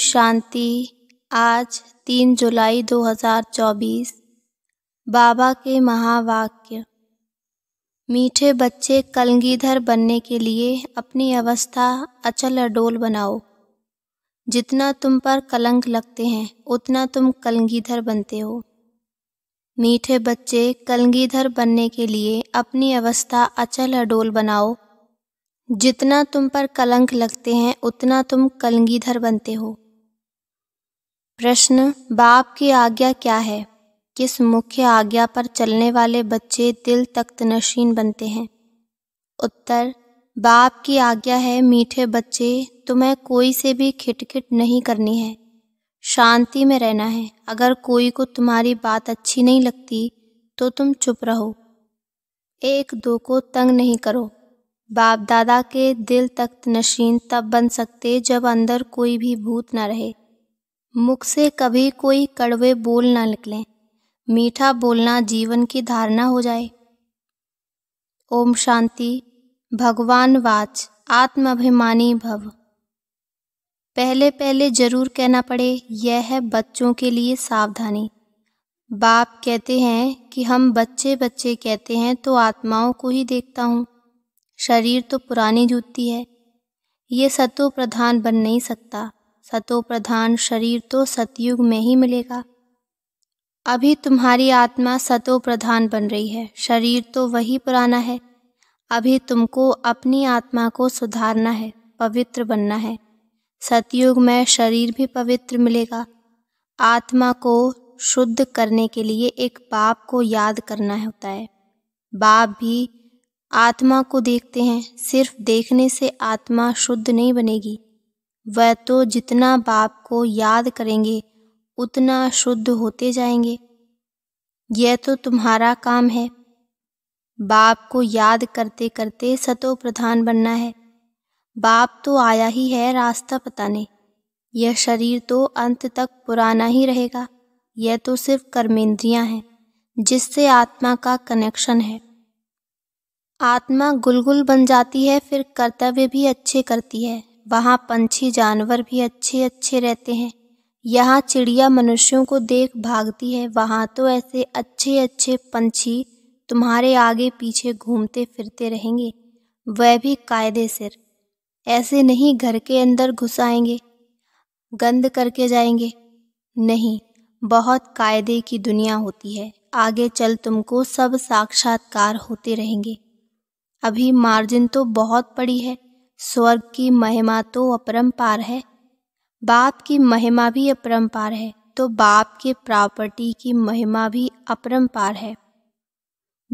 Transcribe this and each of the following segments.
शांति आज तीन जुलाई 2024 बाबा के महावाक्य मीठे बच्चे कलगीधर बनने के लिए अपनी अवस्था अचल अडोल बनाओ जितना तुम पर कलंक लगते हैं उतना तुम कलगीधर बनते हो मीठे बच्चे कलगीधर बनने के लिए अपनी अवस्था अचल अडोल बनाओ जितना तुम पर कलंक लगते हैं उतना तुम कलंगीधर बनते हो प्रश्न बाप की आज्ञा क्या है किस मुख्य आज्ञा पर चलने वाले बच्चे दिल तख्त नशीन बनते हैं उत्तर बाप की आज्ञा है मीठे बच्चे तुम्हें कोई से भी खिटखिट नहीं करनी है शांति में रहना है अगर कोई को तुम्हारी बात अच्छी नहीं लगती तो तुम चुप रहो एक दो को तंग नहीं करो बाप दादा के दिल तख्त नशीन तब बन सकते जब अंदर कोई भी भूत ना रहे मुख से कभी कोई कड़वे बोल ना निकले मीठा बोलना जीवन की धारणा हो जाए ओम शांति भगवान वाच आत्माभिमानी भव पहले पहले जरूर कहना पड़े यह है बच्चों के लिए सावधानी बाप कहते हैं कि हम बच्चे बच्चे कहते हैं तो आत्माओं को ही देखता हूँ शरीर तो पुरानी जूती है ये सतो प्रधान बन नहीं सकता सतो प्रधान शरीर तो सतयुग में ही मिलेगा अभी तुम्हारी आत्मा सतो प्रधान बन रही है शरीर तो वही पुराना है अभी तुमको अपनी आत्मा को सुधारना है पवित्र बनना है सतयुग में शरीर भी पवित्र मिलेगा आत्मा को शुद्ध करने के लिए एक बाप को याद करना होता है बाप भी आत्मा को देखते हैं सिर्फ देखने से आत्मा शुद्ध नहीं बनेगी वह तो जितना बाप को याद करेंगे उतना शुद्ध होते जाएंगे यह तो तुम्हारा काम है बाप को याद करते करते सतो प्रधान बनना है बाप तो आया ही है रास्ता पताने यह शरीर तो अंत तक पुराना ही रहेगा यह तो सिर्फ कर्मेंद्रियां हैं जिससे आत्मा का कनेक्शन है आत्मा गुलगुल बन जाती है फिर कर्तव्य भी अच्छे करती है वहाँ पंछी जानवर भी अच्छे अच्छे रहते हैं यहाँ चिड़िया मनुष्यों को देख भागती है वहाँ तो ऐसे अच्छे अच्छे पंछी तुम्हारे आगे पीछे घूमते फिरते रहेंगे वह भी कायदे सिर ऐसे नहीं घर के अंदर घुस आएंगे गंद करके जाएंगे नहीं बहुत कायदे की दुनिया होती है आगे चल तुमको सब साक्षात्कार होते रहेंगे अभी मार्जिन तो बहुत पड़ी है स्वर्ग की महिमा तो अपरम्पार है बाप की महिमा भी अपरम्पार है तो बाप के प्रॉपर्टी की महिमा भी अपरम्पार है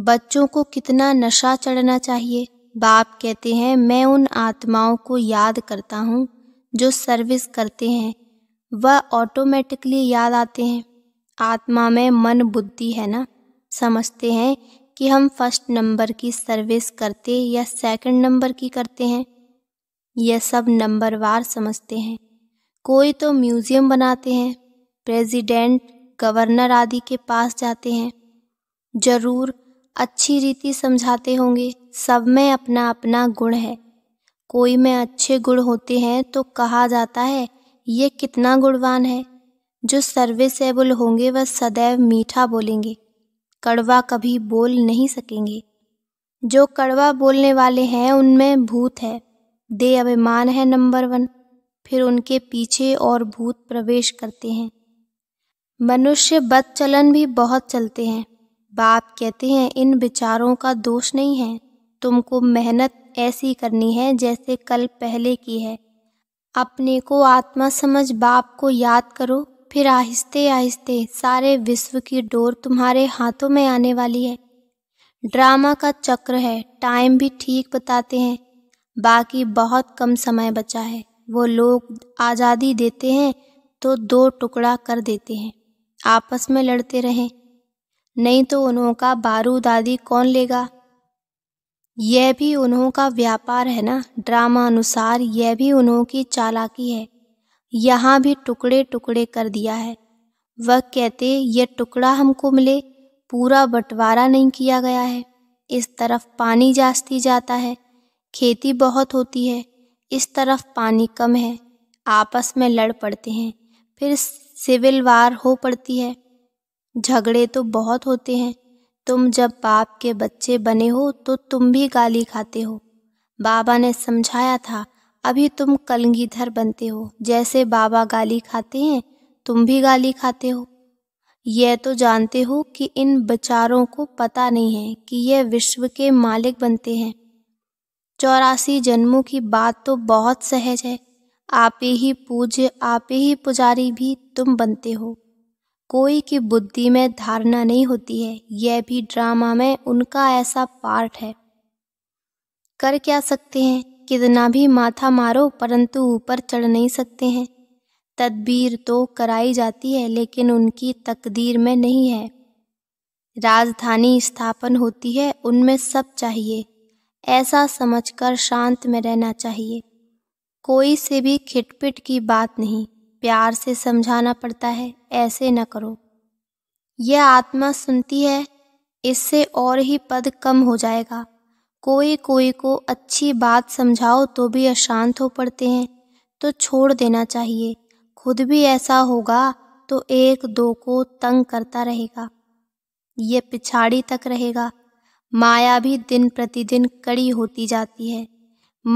बच्चों को कितना नशा चढ़ना चाहिए बाप कहते हैं मैं उन आत्माओं को याद करता हूँ जो सर्विस करते हैं वह ऑटोमेटिकली याद आते हैं आत्मा में मन बुद्धि है ना समझते हैं कि हम फर्स्ट नंबर की सर्विस करते या सेकंड नंबर की करते हैं यह सब नंबरवार समझते हैं कोई तो म्यूज़ियम बनाते हैं प्रेसिडेंट गवर्नर आदि के पास जाते हैं ज़रूर अच्छी रीति समझाते होंगे सब में अपना अपना गुण है कोई में अच्छे गुण होते हैं तो कहा जाता है ये कितना गुणवान है जो सर्विसेबल होंगे वह सदैव मीठा बोलेंगे कड़वा कभी बोल नहीं सकेंगे जो कड़वा बोलने वाले हैं उनमें भूत है दे अभिमान है नंबर वन फिर उनके पीछे और भूत प्रवेश करते हैं मनुष्य बद चलन भी बहुत चलते हैं बाप कहते हैं इन विचारों का दोष नहीं है तुमको मेहनत ऐसी करनी है जैसे कल पहले की है अपने को आत्मा समझ बाप को याद करो फिर आहिस्ते आहिस्ते सारे विश्व की डोर तुम्हारे हाथों में आने वाली है ड्रामा का चक्र है टाइम भी ठीक बताते हैं बाकी बहुत कम समय बचा है वो लोग आज़ादी देते हैं तो दो टुकड़ा कर देते हैं आपस में लड़ते रहें नहीं तो उन्हों का बारूद आदि कौन लेगा यह भी उन्हों का व्यापार है ना ड्रामा अनुसार यह भी उन्हों की चालाकी है यहाँ भी टुकड़े टुकड़े कर दिया है वह कहते यह टुकड़ा हमको मिले पूरा बंटवारा नहीं किया गया है इस तरफ पानी जास्ती जाता है खेती बहुत होती है इस तरफ पानी कम है आपस में लड़ पड़ते हैं फिर सिविल वार हो पड़ती है झगड़े तो बहुत होते हैं तुम जब बाप के बच्चे बने हो तो तुम भी गाली खाते हो बाबा ने समझाया था अभी तुम कलंगीधर बनते हो जैसे बाबा गाली खाते हैं तुम भी गाली खाते हो यह तो जानते हो कि इन बेचारों को पता नहीं है कि यह विश्व के मालिक बनते हैं चौरासी जन्मों की बात तो बहुत सहज है आप ही पूज्य आप ही पुजारी भी तुम बनते हो कोई की बुद्धि में धारणा नहीं होती है यह भी ड्रामा में उनका ऐसा पार्ट है कर क्या सकते हैं कितना भी माथा मारो परंतु ऊपर चढ़ नहीं सकते हैं तदबीर तो कराई जाती है लेकिन उनकी तकदीर में नहीं है राजधानी स्थापन होती है उनमें सब चाहिए ऐसा समझकर शांत में रहना चाहिए कोई से भी खिटपिट की बात नहीं प्यार से समझाना पड़ता है ऐसे न करो यह आत्मा सुनती है इससे और ही पद कम हो जाएगा कोई कोई को अच्छी बात समझाओ तो भी अशांत हो पड़ते हैं तो छोड़ देना चाहिए खुद भी ऐसा होगा तो एक दो को तंग करता रहेगा ये पिछाड़ी तक रहेगा माया भी दिन प्रतिदिन कड़ी होती जाती है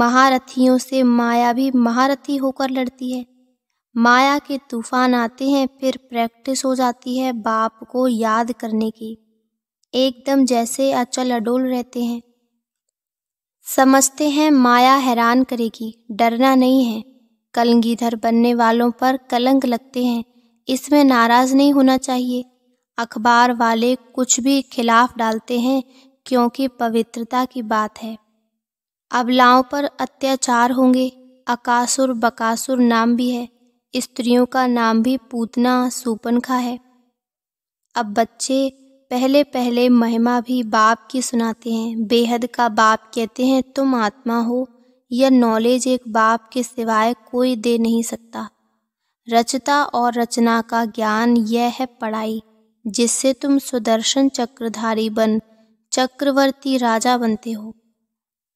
महारथियों से माया भी महारथी होकर लड़ती है माया के तूफान आते हैं फिर प्रैक्टिस हो जाती है बाप को याद करने की एकदम जैसे अचल अडोल रहते हैं समझते हैं माया हैरान करेगी डरना नहीं है कलंगीधर बनने वालों पर कलंक लगते हैं इसमें नाराज नहीं होना चाहिए अखबार वाले कुछ भी खिलाफ डालते हैं क्योंकि पवित्रता की बात है अबलाओं पर अत्याचार होंगे अकासुर बकासुर नाम भी है स्त्रियों का नाम भी पूतना सुपनखा है अब बच्चे पहले पहले महिमा भी बाप की सुनाते हैं बेहद का बाप कहते हैं तुम आत्मा हो यह नॉलेज एक बाप के सिवाय कोई दे नहीं सकता रचता और रचना का ज्ञान यह है पढ़ाई जिससे तुम सुदर्शन चक्रधारी बन चक्रवर्ती राजा बनते हो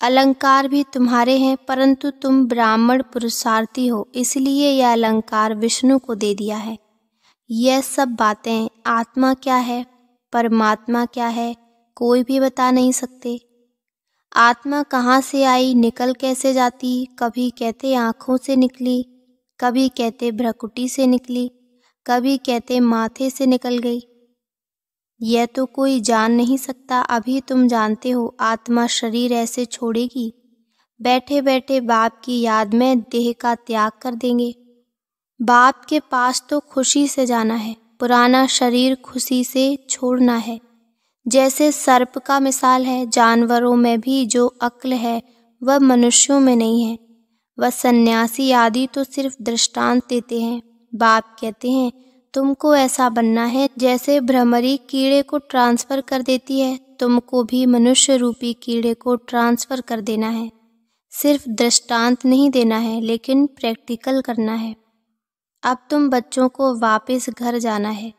अलंकार भी तुम्हारे हैं परंतु तुम ब्राह्मण पुरुषार्थी हो इसलिए यह अलंकार विष्णु को दे दिया है यह सब बातें आत्मा क्या है परमात्मा क्या है कोई भी बता नहीं सकते आत्मा कहाँ से आई निकल कैसे जाती कभी कहते आँखों से निकली कभी कहते भ्रकुटी से निकली कभी कहते माथे से निकल गई यह तो कोई जान नहीं सकता अभी तुम जानते हो आत्मा शरीर ऐसे छोड़ेगी बैठे बैठे बाप की याद में देह का त्याग कर देंगे बाप के पास तो खुशी से जाना है पुराना शरीर खुशी से छोड़ना है जैसे सर्प का मिसाल है जानवरों में भी जो अक्ल है वह मनुष्यों में नहीं है वह सन्यासी आदि तो सिर्फ दृष्टांत देते हैं बाप कहते हैं तुमको ऐसा बनना है जैसे भ्रमरी कीड़े को ट्रांसफर कर देती है तुमको भी मनुष्य रूपी कीड़े को ट्रांसफर कर देना है सिर्फ दृष्टांत नहीं देना है लेकिन प्रैक्टिकल करना है अब तुम बच्चों को वापस घर जाना है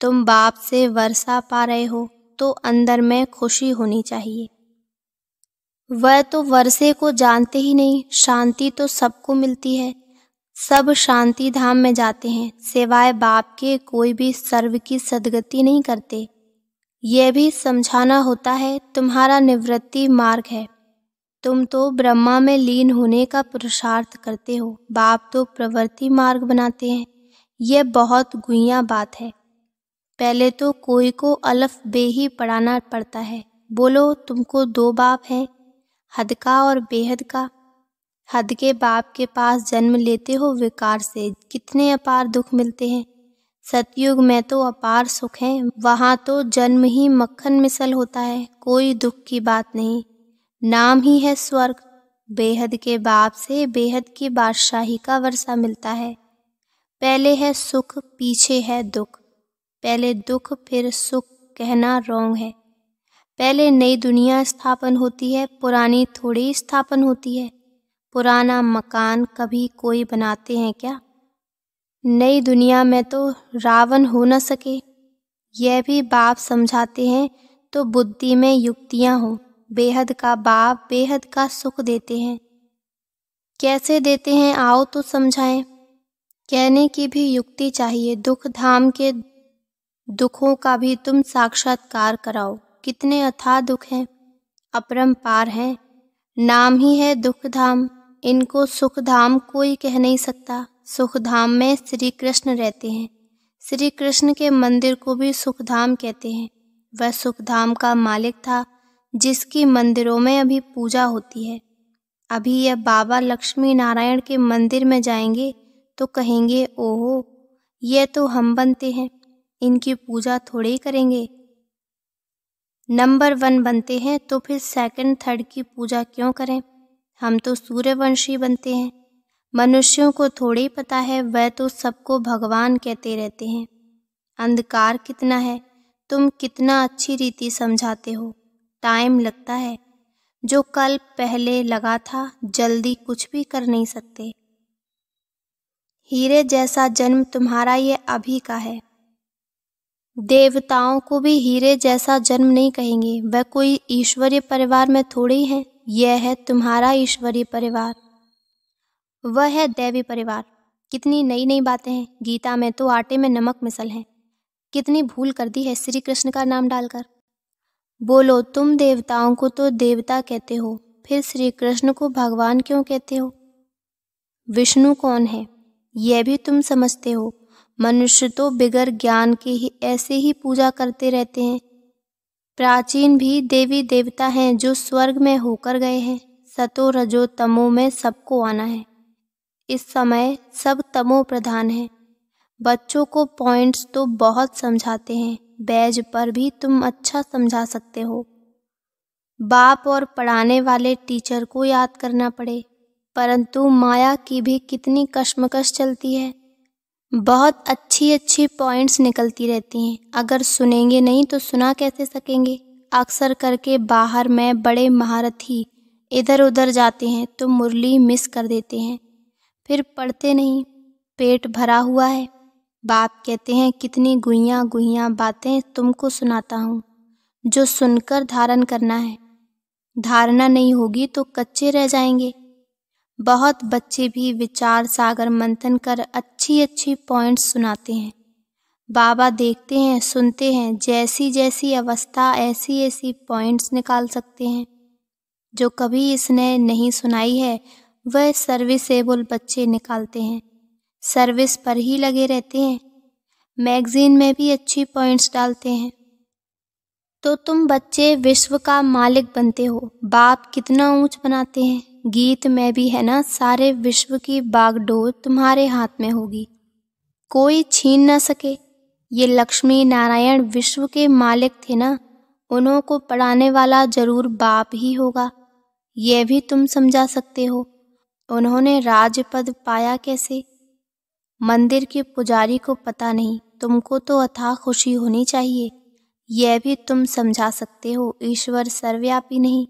तुम बाप से वर्षा पा रहे हो तो अंदर में खुशी होनी चाहिए वह तो वर्षे को जानते ही नहीं शांति तो सबको मिलती है सब शांति धाम में जाते हैं सिवाय बाप के कोई भी सर्व की सदगति नहीं करते यह भी समझाना होता है तुम्हारा निवृत्ति मार्ग है तुम तो ब्रह्मा में लीन होने का पुरुषार्थ करते हो बाप तो प्रवृत्ति मार्ग बनाते हैं यह बहुत गुइया बात है पहले तो कोई को अलफ बे ही पढ़ाना पड़ता है बोलो तुमको दो बाप हैं हद का और बेहद का हद के बाप के पास जन्म लेते हो विकार से कितने अपार दुख मिलते हैं सतयुग में तो अपार सुख हैं वहाँ तो जन्म ही मक्खन मिसल होता है कोई दुख की बात नहीं नाम ही है स्वर्ग बेहद के बाप से बेहद की बादशाही का वर्षा मिलता है पहले है सुख पीछे है दुख पहले दुख फिर सुख कहना रोंग है पहले नई दुनिया स्थापन होती है पुरानी थोड़ी स्थापन होती है पुराना मकान कभी कोई बनाते हैं क्या नई दुनिया में तो रावण हो न सके यह भी बाप समझाते हैं तो बुद्धि में युक्तियाँ हो बेहद का बाप बेहद का सुख देते हैं कैसे देते हैं आओ तो समझाएं कहने की भी युक्ति चाहिए दुख धाम के दुखों का भी तुम साक्षात्कार कराओ कितने अथाह दुख हैं अपरम पार हैं नाम ही है दुख धाम इनको सुखधाम कोई कह नहीं सकता सुखधाम में श्री कृष्ण रहते हैं श्री कृष्ण के मंदिर को भी सुखधाम कहते हैं वह सुखधाम का मालिक था जिसकी मंदिरों में अभी पूजा होती है अभी यह बाबा लक्ष्मी नारायण के मंदिर में जाएंगे तो कहेंगे ओहो यह तो हम बनते हैं इनकी पूजा थोड़े ही करेंगे नंबर वन बनते हैं तो फिर सेकंड थर्ड की पूजा क्यों करें हम तो सूर्यवंशी बनते हैं मनुष्यों को थोड़े पता है वह तो सबको भगवान कहते रहते हैं अंधकार कितना है तुम कितना अच्छी रीति समझाते हो टाइम लगता है जो कल पहले लगा था जल्दी कुछ भी कर नहीं सकते हीरे जैसा जन्म तुम्हारा ये अभी का है देवताओं को भी हीरे जैसा जन्म नहीं कहेंगे वह कोई ईश्वरीय परिवार में ही हैं यह है तुम्हारा ईश्वरीय परिवार वह है दैवी परिवार कितनी नई नई बातें हैं गीता में तो आटे में नमक मिसल है कितनी भूल कर दी है श्री कृष्ण का नाम डालकर बोलो तुम देवताओं को तो देवता कहते हो फिर श्री कृष्ण को भगवान क्यों कहते हो विष्णु कौन है यह भी तुम समझते हो मनुष्य तो बिगर ज्ञान के ही ऐसे ही पूजा करते रहते हैं प्राचीन भी देवी देवता हैं जो स्वर्ग में होकर गए हैं सतो रजो तमो में सबको आना है इस समय सब तमो प्रधान है बच्चों को पॉइंट्स तो बहुत समझाते हैं बैज पर भी तुम अच्छा समझा सकते हो बाप और पढ़ाने वाले टीचर को याद करना पड़े परंतु माया की भी कितनी कश्मकश चलती है बहुत अच्छी अच्छी पॉइंट्स निकलती रहती हैं अगर सुनेंगे नहीं तो सुना कैसे सकेंगे अक्सर करके बाहर में बड़े महारथी इधर उधर जाते हैं तो मुरली मिस कर देते हैं फिर पढ़ते नहीं पेट भरा हुआ है बाप कहते हैं कितनी गुइया गुइया बातें तुमको सुनाता हूँ जो सुनकर धारण करना है धारणा नहीं होगी तो कच्चे रह जाएंगे बहुत बच्चे भी विचार सागर मंथन कर अच्छी अच्छी पॉइंट्स सुनाते हैं बाबा देखते हैं सुनते हैं जैसी जैसी अवस्था ऐसी ऐसी पॉइंट्स निकाल सकते हैं जो कभी इसने नहीं सुनाई है वह सर्विसेबल बच्चे निकालते हैं सर्विस पर ही लगे रहते हैं मैगजीन में भी अच्छी पॉइंट्स डालते हैं तो तुम बच्चे विश्व का मालिक बनते हो बाप कितना ऊंच बनाते हैं गीत में भी है ना सारे विश्व की बागडोर तुम्हारे हाथ में होगी कोई छीन ना सके ये लक्ष्मी नारायण विश्व के मालिक थे ना उन्हों को पढ़ाने वाला जरूर बाप ही होगा यह भी तुम समझा सकते हो उन्होंने राजपद पाया कैसे मंदिर के पुजारी को पता नहीं तुमको तो अथाह खुशी होनी चाहिए यह भी तुम समझा सकते हो ईश्वर सर्वव्यापी नहीं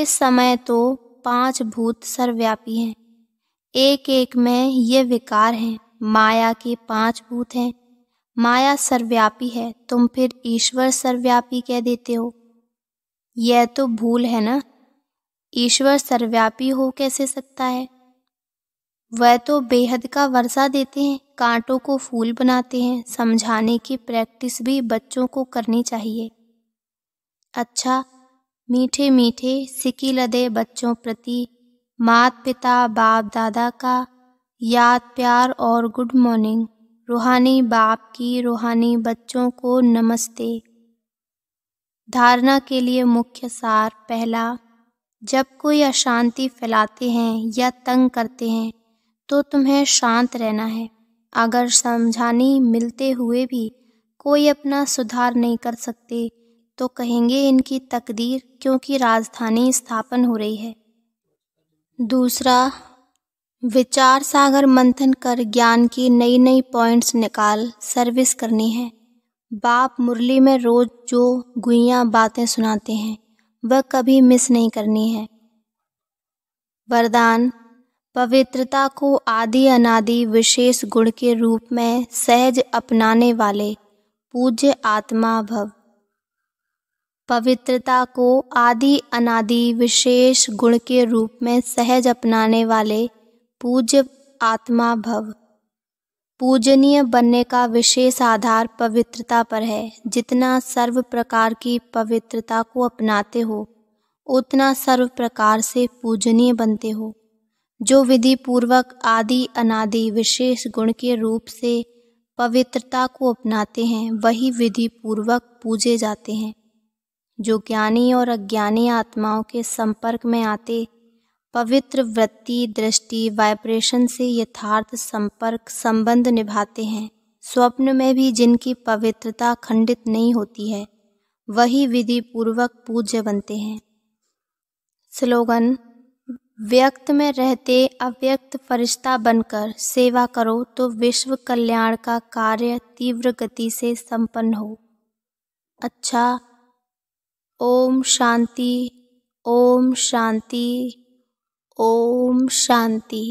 इस समय तो पांच भूत सर्वव्यापी हैं एक एक में ये विकार हैं माया के पांच भूत हैं माया सर्वव्यापी है तुम फिर ईश्वर सर्वव्यापी कह देते हो यह तो भूल है ना ईश्वर सर्वव्यापी हो कैसे सकता है वह तो बेहद का वर्षा देते हैं कांटों को फूल बनाते हैं समझाने की प्रैक्टिस भी बच्चों को करनी चाहिए अच्छा मीठे मीठे सिकी लदे बच्चों प्रति मात पिता बाप दादा का याद प्यार और गुड मॉर्निंग रूहानी बाप की रूहानी बच्चों को नमस्ते धारणा के लिए मुख्य सार पहला जब कोई अशांति फैलाते हैं या तंग करते हैं तो तुम्हें शांत रहना है अगर समझानी मिलते हुए भी कोई अपना सुधार नहीं कर सकते तो कहेंगे इनकी तकदीर क्योंकि राजधानी स्थापन हो रही है दूसरा विचार सागर मंथन कर ज्ञान की नई नई पॉइंट्स निकाल सर्विस करनी है बाप मुरली में रोज जो गुइयाँ बातें सुनाते हैं वह कभी मिस नहीं करनी है वरदान पवित्रता को आदि अनादि विशेष गुण के रूप में सहज अपनाने वाले पूज्य आत्मा भव पवित्रता को आदि अनादि विशेष गुण के रूप में सहज अपनाने वाले पूज्य आत्मा भव पूजनीय बनने का विशेष आधार पवित्रता पर है जितना सर्व प्रकार की पवित्रता को अपनाते हो उतना सर्व प्रकार से पूजनीय बनते हो जो विधि पूर्वक आदि अनादि विशेष गुण के रूप से पवित्रता को अपनाते हैं वही विधि पूर्वक पूजे जाते हैं जो ज्ञानी और अज्ञानी आत्माओं के संपर्क में आते पवित्र वृत्ति दृष्टि वाइब्रेशन से यथार्थ संपर्क संबंध निभाते हैं स्वप्न में भी जिनकी पवित्रता खंडित नहीं होती है वही विधि पूर्वक पूज्य बनते हैं स्लोगन व्यक्त में रहते अव्यक्त फरिश्ता बनकर सेवा करो तो विश्व कल्याण का कार्य तीव्र गति से संपन्न हो अच्छा ओम शांति ओम शांति ओम शांति